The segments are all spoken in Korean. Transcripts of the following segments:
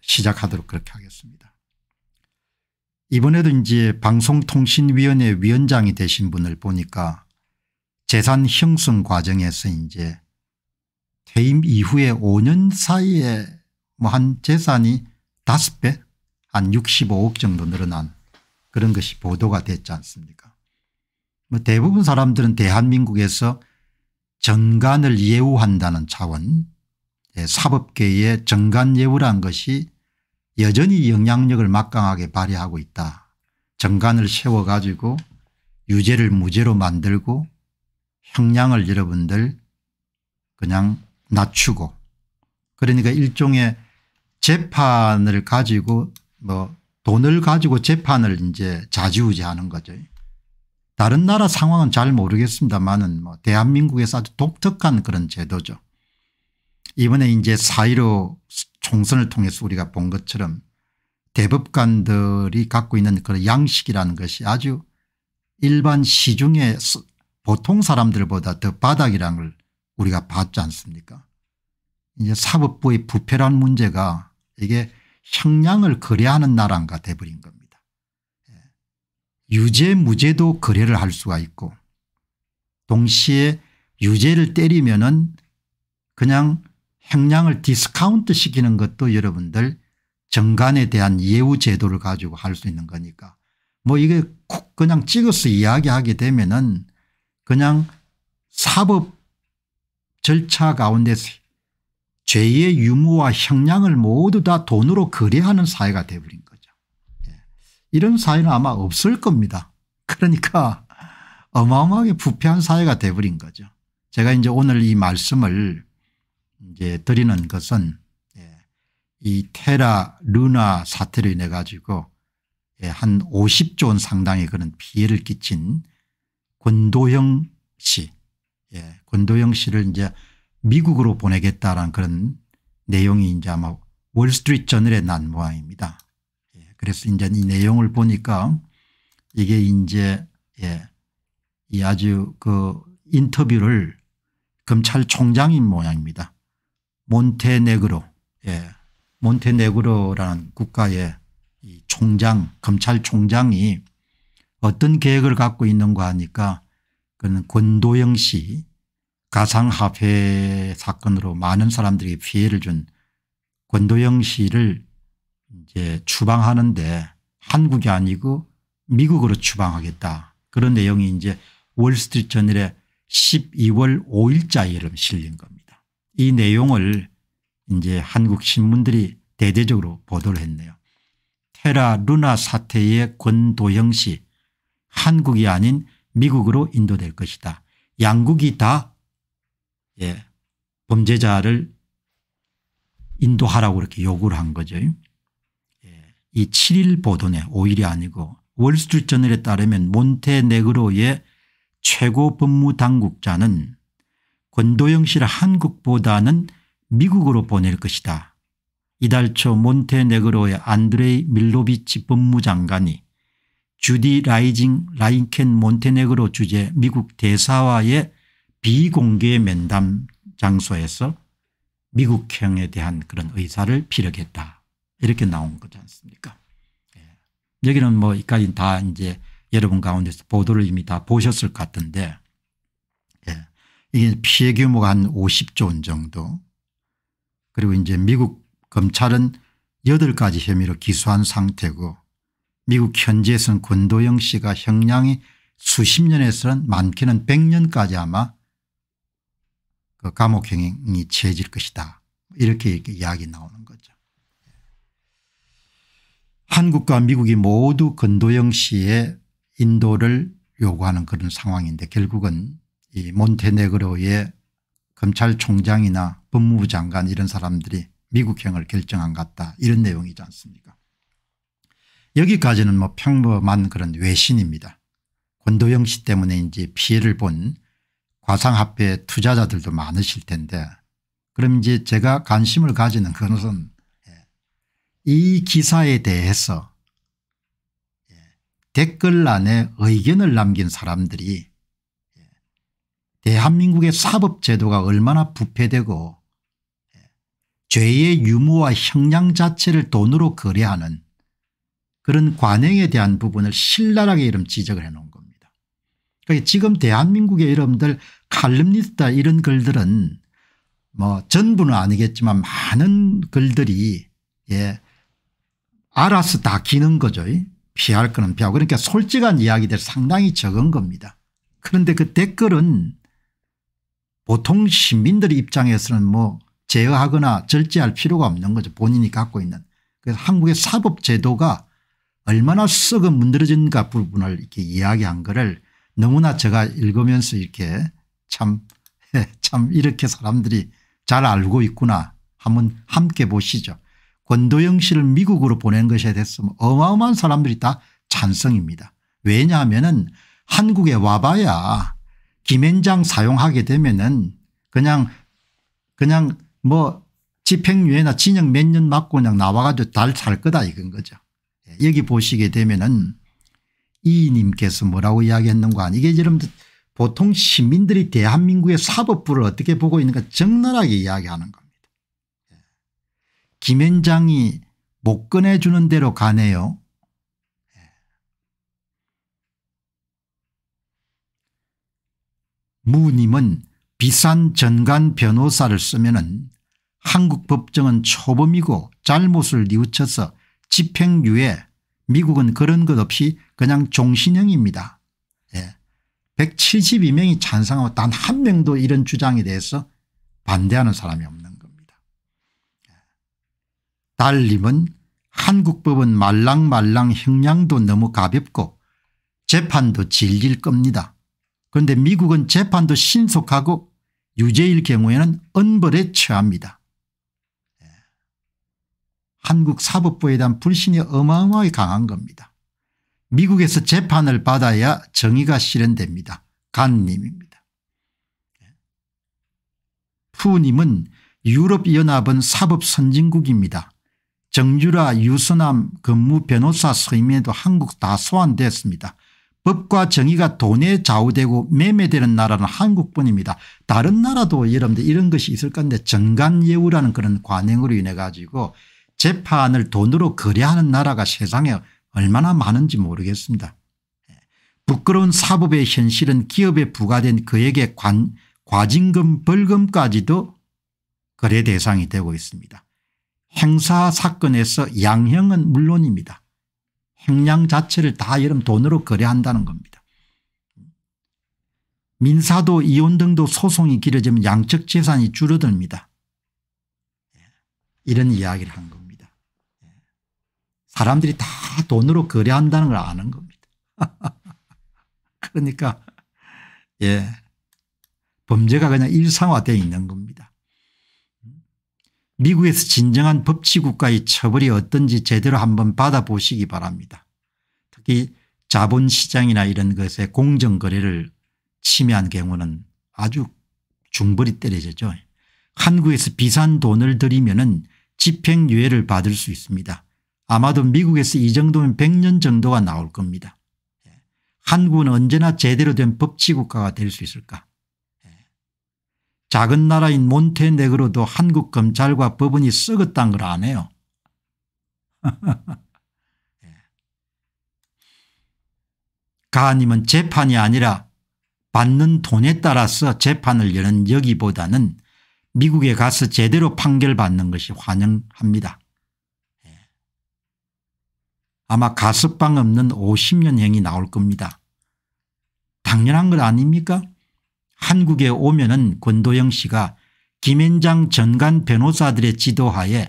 시작하도록 그렇게 하겠습니다. 이번에도 이제 방송통신위원회 위원장이 되신 분을 보니까 재산 형성 과정에서 이제 퇴임 이후에 5년 사이에 뭐 한 재산이 5배 한 65억 정도 늘어난 그런 것이 보도가 됐지 않습니까 뭐 대부분 사람들은 대한민국에서 정관을 예우한다는 차원 예, 사법계의 정관예우란 것이 여전히 영향력을 막강하게 발휘하고 있다. 정간을 세워가지고 유죄를 무죄로 만들고 형량을 여러분들 그냥 낮추고 그러니까 일종의 재판을 가지고 뭐 돈을 가지고 재판을 이제 자지우지하는 거죠. 다른 나라 상황은 잘 모르겠습니다만은 뭐 대한민국에서 아주 독특한 그런 제도죠. 이번에 이제 사1로 총선을 통해서 우리가 본 것처럼 대법관들이 갖고 있는 그런 양식이라는 것이 아주 일반 시중에 보통 사람들보다 더 바닥이라는 걸 우리가 봤지 않습니까 이제 사법부의 부패란 문제가 이게 형량을 거래하는 나라가 인 돼버린 겁니다. 예. 유죄 무죄도 거래를 할 수가 있고 동시에 유죄를 때리면 은 그냥 형량을 디스카운트 시키는 것도 여러분들 정관에 대한 예우 제도를 가지고 할 수 있는 거니까 뭐 이게 콕 그냥 찍어서 이야기하게 되면은 그냥 사법 절차 가운데서 죄의 유무와 형량을 모두 다 돈으로 거래하는 사회가 돼버린 거죠. 예. 이런 사회는 아마 없을 겁니다. 그러니까 어마어마하게 부패한 사회가 돼버린 거죠. 제가 이제 오늘 이 말씀을 이제 드리는 것은 예, 이 테라 루나 사태로 인해 가지고 예, 한 50조 원 상당의 그런 피해를 끼친 권도영 씨, 예, 권도영 씨를 이제 미국으로 보내겠다라는 그런 내용이 이제 아마 월스트리트 저널에 난 모양입니다. 그래서 이제 이 내용을 보니까 이게 이제 예, 이 아주 그 인터뷰를 검찰총장인 모양입니다. 몬테네그로, 예. 몬테네그로라는 국가의 이 총장, 검찰총장이 어떤 계획을 갖고 있는가 하니까 그는 권도영 씨 가상화폐 사건으로 많은 사람들이 피해를 준 권도영 씨를 이제 추방하는데 한국이 아니고 미국으로 추방하겠다. 그런 내용이 이제 월스트리트 저널에 12월 5일자 이름 실린 겁니다. 이 내용을 이제 한국 신문들이 대대적으로 보도를 했네요. 테라 루나 사태의 권도영 씨 한국이 아닌 미국으로 인도될 것이다. 양국이 다 예, 범죄자를 인도하라고 이렇게 요구를 한 거죠. 예, 이 7일 보도네 5일이 아니고 월스트리트저널에 따르면 몬테네그로의 최고 법무당국자는 권도영 씨를 한국보다는 미국으로 보낼 것이다. 이달 초 몬테네그로의 안드레이 밀로비치 법무장관이 주디 라이징 라인켄 몬테네그로 주재 미국 대사와의 비공개 면담 장소에서 미국형에 대한 그런 의사를 피력했다. 이렇게 나온 거지 않습니까 예. 여기는 뭐 이까지 다 이제 여러분 가운데서 보도를 이미 다 보셨을 것 같은데 이게 피해 규모가 한 50조 원 정도 그리고 이제 미국 검찰은 8가지 혐의로 기소한 상태고 미국 현지에서는 권도영 씨가 형량이 수십 년에서는 많게는 100년까지 아마 그 감옥형이 채질 것이다 이렇게, 이렇게 이야기 나오는 거죠. 한국과 미국이 모두 권도영 씨의 인도를 요구하는 그런 상황인데 결국은 이 몬테네그로의 검찰총장이나 법무부 장관 이런 사람들이 미국형을 결정한 것 같다 이런 내용이지 않습니까 여기까지는 뭐 평범한 그런 외신입니다. 권도영 씨때문에 이제 피해를 본 과상화폐 투자자들도 많으실 텐데 그럼 이제 제가 관심을 가지는 것은이 예, 기사에 대해서 예, 댓글란에 의견을 남긴 사람들이 대한민국의 사법제도가 얼마나 부패되고 죄의 유무와 형량 자체를 돈으로 거래하는 그런 관행에 대한 부분을 신랄하게 이름 지적을 해놓은 겁니다. 그러니까 지금 대한민국의 여러분들 칼럼니스타 이런 글들은 뭐 전부는 아니겠지만 많은 글들이 예 알아서 다 기는 거죠. 피할 거는 피하고 그러니까 솔직한 이야기들 상당히 적은 겁니다. 그런데 그 댓글은 보통 시민들의 입장에서는 뭐 제어하거나 절제할 필요가 없는 거죠. 본인이 갖고 있는. 그래서 한국의 사법제도가 얼마나 썩어 문드러진가 부분을 이렇게 이야기한 거를 너무나 제가 읽으면서 이렇게 참, 예, 참 이렇게 사람들이 잘 알고 있구나 한번 함께 보시죠. 권도영 씨를 미국으로 보낸 것에 대해서 뭐 어마어마한 사람들이 다 찬성입니다. 왜냐하면 한국에 와봐야 김앤장 사용하게 되면은 그냥 그냥 뭐 집행유예나 진영 몇 년 맞고 그냥 나와가지고 달살 거다 이건 거죠. 예, 여기 보시게 되면은 이님께서 뭐라고 이야기했는가 이게 여러분들 보통 시민들이 대한민국의 사법부를 어떻게 보고 있는가 적나라하게 이야기하는 겁니다. 예. 김앤장이못 꺼내주는 대로 가네요. 무님은 비싼 전관 변호사를 쓰면 은 한국 법정은 초범이고 잘못을 뉘우쳐서 집행유예 미국은 그런 것 없이 그냥 종신형입니다. 예. 172명이 찬성하고 단 한 명도 이런 주장에 대해서 반대하는 사람이 없는 겁니다. 예. 달님은 한국법은 말랑말랑 형량도 너무 가볍고 재판도 질릴 겁니다. 그런데 미국은 재판도 신속하고 유죄일 경우에는 언벌에 처합니다. 예. 한국 사법부에 대한 불신이 어마어마하게 강한 겁니다. 미국에서 재판을 받아야 정의가 실현됩니다. 간님입니다. 예. 푸님은 유럽연합은 사법선진국입니다. 정유라 유선남 근무 변호사 서임에도 한국 다 소환됐습니다. 법과 정의가 돈에 좌우되고 매매되는 나라는 한국뿐입니다. 다른 나라도 여러분들 이런 것이 있을 건데 정간예우라는 그런 관행으로 인해 가지고 재판을 돈으로 거래하는 나라가 세상에 얼마나 많은지 모르겠습니다. 예. 부끄러운 사법의 현실은 기업에 부과된 그에게 관, 과징금 벌금까지도 거래 대상이 되고 있습니다. 행사 사건에서 양형은 물론입니다. 형량 자체를 다 여러분 돈으로 거래한다는 겁니다. 민사도 이혼 등도 소송이 길어지면 양측 재산이 줄어듭니다. 예. 이런 이야기를 한 겁니다. 예. 사람들이 다 돈으로 거래한다는 걸 아는 겁니다. 그러니까 예 범죄가 그냥 일상화되어 있는 겁니다. 미국에서 진정한 법치국가의 처벌이 어떤지 제대로 한번 받아보시기 바랍니다. 특히 자본시장이나 이런 것에 공정거래를 침해한 경우는 아주 중벌이 때려져죠 한국에서 비싼 돈을 들이면 은 집행유예를 받을 수 있습니다. 아마도 미국에서 이 정도면 100년 정도가 나올 겁니다. 예. 한국은 언제나 제대로 된 법치국가가 될 수 있을까 작은 나라인 몬테네그로도 한국 검찰과 법원이 썩었단 걸 아네요. 예. 가하님은 재판이 아니라 받는 돈에 따라서 재판을 여는 여기보다는 미국에 가서 제대로 판결받는 것이 환영합니다. 예. 아마 가습방 없는 50년형이 나올 겁니다. 당연한 것 아닙니까? 한국에 오면은 권도영 씨가 김앤장 전관 변호사들의 지도하에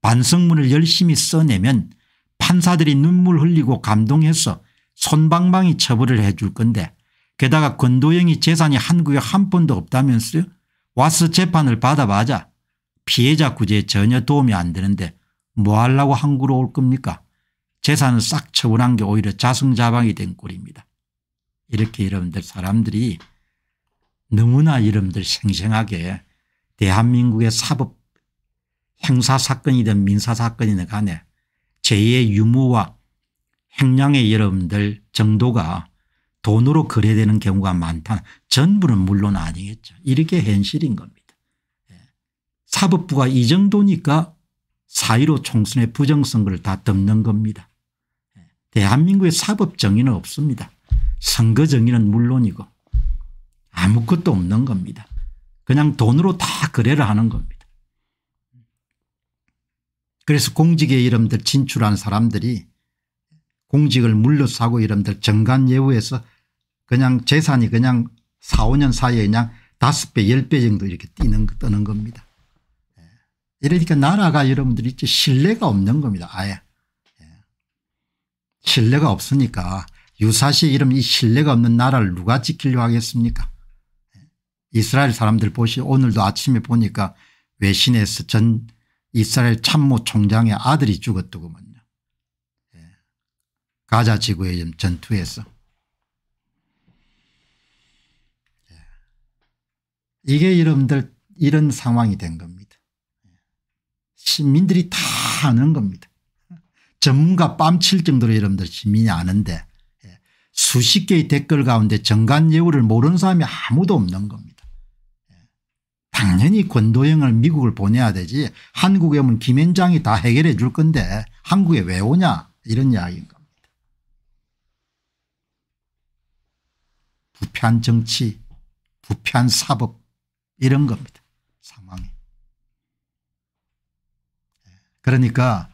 반성문을 열심히 써내면 판사들이 눈물 흘리고 감동해서 손방망이 처벌을 해줄 건데 게다가 권도영이 재산이 한국에 한 푼도 없다면서요. 와서 재판을 받아봐자 피해자 구제에 전혀 도움이 안 되는데 뭐 하려고 한국으로 올 겁니까 재산을 싹 처분한 게 오히려 자승자방이 된 꼴입니다. 이렇게 여러분들 사람들이 너무나 이름들 생생하게 대한민국의 사법 행사사건이든 민사사건이든 간에 죄의 유무와 행량의 여러분들 정도가 돈으로 거래되는 경우가 많다. 전부는 물론 아니겠죠. 이렇게 현실인 겁니다. 예. 사법부가 이 정도니까 사의로 총선의 부정선거를 다 덮는 겁니다. 예. 대한민국의 사법정의는 없습니다. 선거정의는 물론이고 아무것도 없는 겁니다. 그냥 돈으로 다 거래를 하는 겁니다. 그래서 공직의 이름들 진출한 사람들이 공직을 물러서고 이름들 정관예우에서 그냥 재산이 그냥 4, 5년 사이에 그냥 5배, 10배 정도 이렇게 뛰는, 뜨는 겁니다. 예. 이러니까 나라가 여러분들 이지 신뢰가 없는 겁니다. 아예. 예. 신뢰가 없으니까 유사시 이름 이 신뢰가 없는 나라를 누가 지키려 하겠습니까? 이스라엘 사람들 보시 오늘도 아침에 보니까 외신에서 전 이스라엘 참모 총장의 아들이 죽었더구먼요. 예. 가자 지구의 전투에서. 예. 이게 여러분들 이런 상황이 된 겁니다. 예. 시민들이 다 아는 겁니다. 전문가 뺨칠 정도로 여러분들 시민이 아는데 예. 수십 개의 댓글 가운데 정관 예우를 모르는 사람이 아무도 없는 겁니다. 당연히 권도영을 미국을 보내야 되지 한국에 오면 김앤장이다 해결해 줄 건데 한국에 왜 오냐 이런 이야기인 겁니다. 부패한 정치 부패한 사법 이런 겁니다. 상황이. 예. 그러니까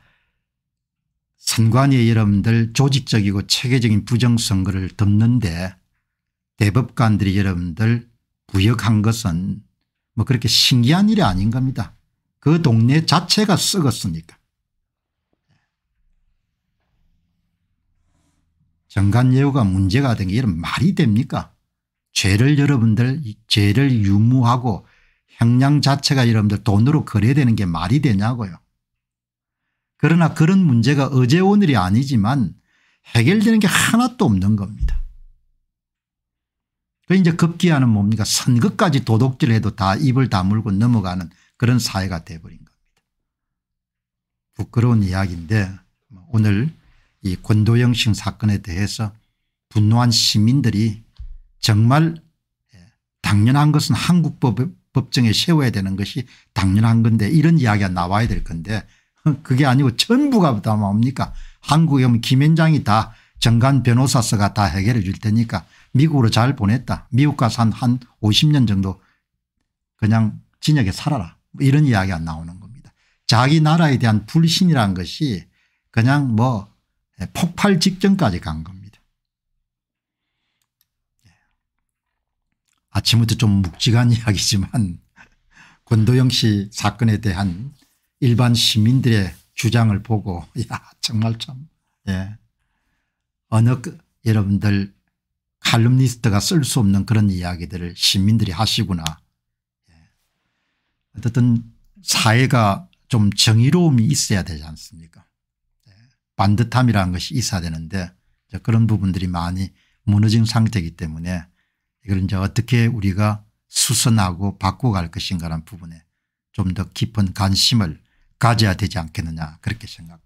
선관위 여러분들 조직적이고 체계적인 부정선거를 덮는데 대법관들이 여러분들 부역한 것은 뭐 그렇게 신기한 일이 아닌 겁니다. 그 동네 자체가 썩었으니까. 정관예우가 문제가 된 게 이런 말이 됩니까 죄를 여러분들 죄를 유무하고 형량 자체가 여러분들 돈으로 거래되는 게 말이 되냐고요. 그러나 그런 문제가 어제 오늘이 아니지만 해결되는 게 하나도 없는 겁니다. 그 이제 급기야는 뭡니까 선거까지 도둑질해도 다 입을 다물고 넘어가는 그런 사회가 돼버린 겁니다. 부끄러운 이야기인데 오늘 이 권도영식 사건에 대해서 분노한 시민들이 정말 예, 당연한 것은 한국법 법정에 세워야 되는 것이 당연한 건데 이런 이야기가 나와야 될 건데 어, 그게 아니고 전부가 다 뭡니까 한국에 오면 김현장이 다 정관 변호사스가 다 해결해 줄 테니까 미국으로 잘 보냈다. 미국 가서 한, 한 50년 정도 그냥 진역에 살아라. 뭐 이런 이야기가 나오는 겁니다. 자기 나라에 대한 불신이란 것이 그냥 뭐 폭발 직전까지 간 겁니다. 예. 아침부터 좀 묵직한 이야기지만 권도영 씨 사건에 대한 일반 시민들의 주장을 보고 야 정말 참 예. 어느 그 여러분들 칼럼니스트가 쓸 수 없는 그런 이야기들을 시민들이 하시구나. 예. 어쨌든 사회가 좀 정의로움이 있어야 되지 않습니까 예. 반듯함이라는 것이 있어야 되는데 그런 부분들이 많이 무너진 상태이기 때문에 이걸 이제 어떻게 우리가 수선하고 바꿔갈 것인가라는 부분에 좀 더 깊은 관심을 가져야 되지 않겠느냐 그렇게 생각합니다.